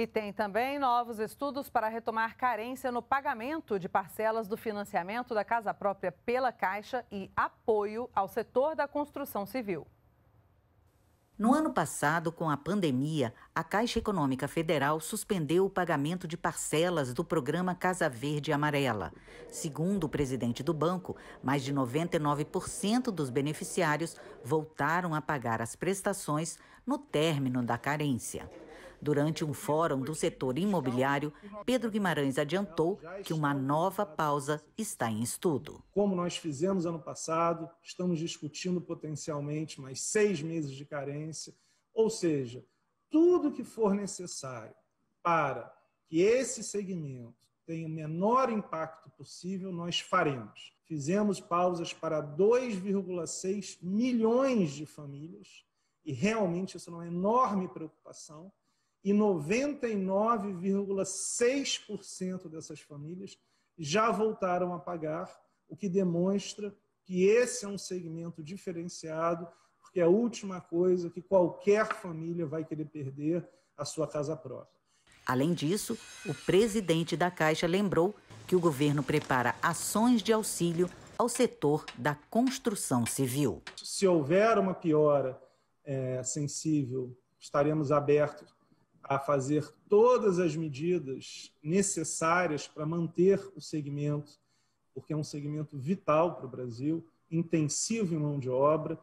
E tem também novos estudos para retomar carência no pagamento de parcelas do financiamento da casa própria pela Caixa e apoio ao setor da construção civil. No ano passado, com a pandemia, a Caixa Econômica Federal suspendeu o pagamento de parcelas do programa Casa Verde Amarela. Segundo o presidente do banco, mais de 99% dos beneficiários voltaram a pagar as prestações no término da carência. Durante um fórum do setor imobiliário, Pedro Guimarães adiantou que uma nova pausa está em estudo. Como nós fizemos ano passado, estamos discutindo potencialmente mais seis meses de carência, ou seja, tudo que for necessário para que esse segmento tenha o menor impacto possível, nós faremos. Fizemos pausas para 2,6 milhões de famílias, e realmente isso é uma enorme preocupação e 99,6% dessas famílias já voltaram a pagar, o que demonstra que esse é um segmento diferenciado, porque é a última coisa que qualquer família vai querer perder a sua casa própria. Além disso, o presidente da Caixa lembrou que o governo prepara ações de auxílio ao setor da construção civil. Se houver uma piora é, sensível, estaremos abertos a fazer todas as medidas necessárias para manter o segmento, porque é um segmento vital para o Brasil, intensivo em mão de obra